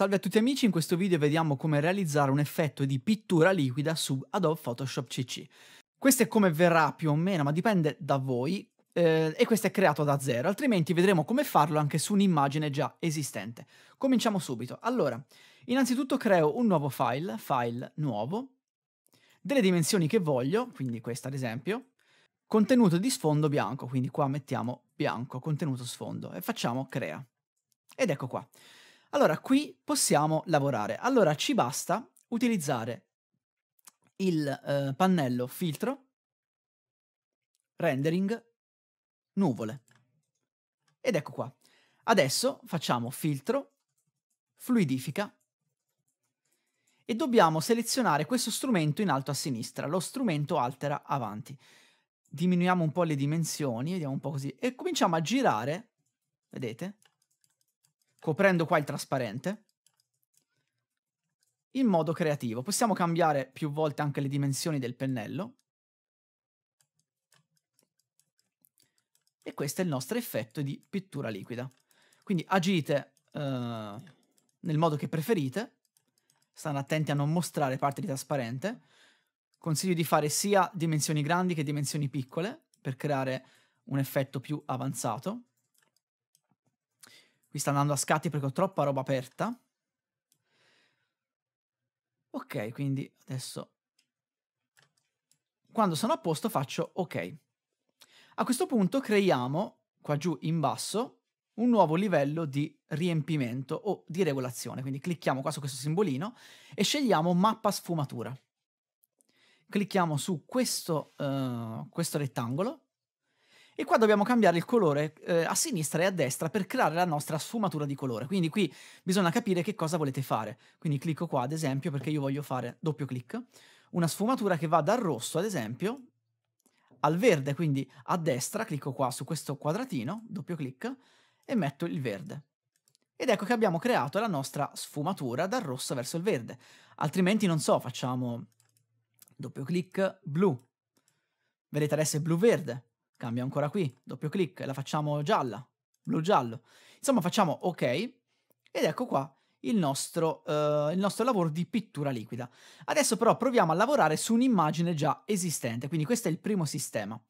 Salve a tutti amici, in questo video vediamo come realizzare un effetto di pittura liquida su Adobe Photoshop CC. Questo è come verrà più o meno, ma dipende da voi, eh, e questo è creato da zero, altrimenti vedremo come farlo anche su un'immagine già esistente. Cominciamo subito. Allora, innanzitutto creo un nuovo file, file nuovo, delle dimensioni che voglio, quindi questa ad esempio, contenuto di sfondo bianco, quindi qua mettiamo bianco, contenuto sfondo, e facciamo crea. Ed ecco qua. Allora, qui possiamo lavorare. Allora, ci basta utilizzare il eh, pannello filtro, rendering, nuvole. Ed ecco qua. Adesso facciamo filtro, fluidifica e dobbiamo selezionare questo strumento in alto a sinistra, lo strumento altera avanti. Diminuiamo un po' le dimensioni, vediamo un po' così, e cominciamo a girare, vedete? coprendo qua il trasparente, in modo creativo. Possiamo cambiare più volte anche le dimensioni del pennello. E questo è il nostro effetto di pittura liquida. Quindi agite eh, nel modo che preferite, stando attenti a non mostrare parte di trasparente. Consiglio di fare sia dimensioni grandi che dimensioni piccole per creare un effetto più avanzato. Qui sta andando a scatti perché ho troppa roba aperta. Ok, quindi adesso quando sono a posto faccio ok. A questo punto creiamo qua giù in basso un nuovo livello di riempimento o di regolazione. Quindi clicchiamo qua su questo simbolino e scegliamo mappa sfumatura. Clicchiamo su questo, uh, questo rettangolo e qua dobbiamo cambiare il colore eh, a sinistra e a destra per creare la nostra sfumatura di colore. Quindi qui bisogna capire che cosa volete fare. Quindi clicco qua ad esempio perché io voglio fare doppio clic. Una sfumatura che va dal rosso ad esempio al verde, quindi a destra clicco qua su questo quadratino, doppio clic, e metto il verde. Ed ecco che abbiamo creato la nostra sfumatura dal rosso verso il verde. Altrimenti, non so, facciamo doppio clic blu. Vedete adesso è blu-verde. Cambia ancora qui, doppio clic, la facciamo gialla, blu-giallo. Insomma facciamo ok ed ecco qua il nostro, uh, il nostro, lavoro di pittura liquida. Adesso però proviamo a lavorare su un'immagine già esistente, quindi questo è il primo sistema.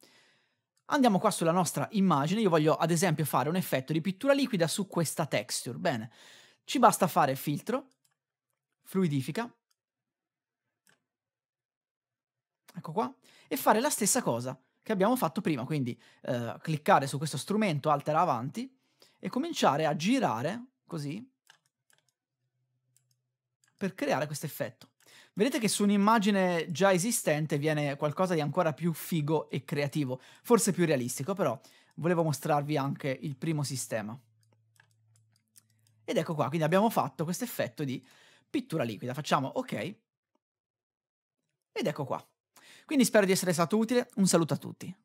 Andiamo qua sulla nostra immagine, io voglio ad esempio fare un effetto di pittura liquida su questa texture, bene. Ci basta fare filtro, fluidifica, ecco qua, e fare la stessa cosa che abbiamo fatto prima, quindi eh, cliccare su questo strumento altera avanti e cominciare a girare così per creare questo effetto. Vedete che su un'immagine già esistente viene qualcosa di ancora più figo e creativo, forse più realistico, però volevo mostrarvi anche il primo sistema. Ed ecco qua, quindi abbiamo fatto questo effetto di pittura liquida. Facciamo ok. Ed ecco qua. Quindi spero di essere stato utile, un saluto a tutti.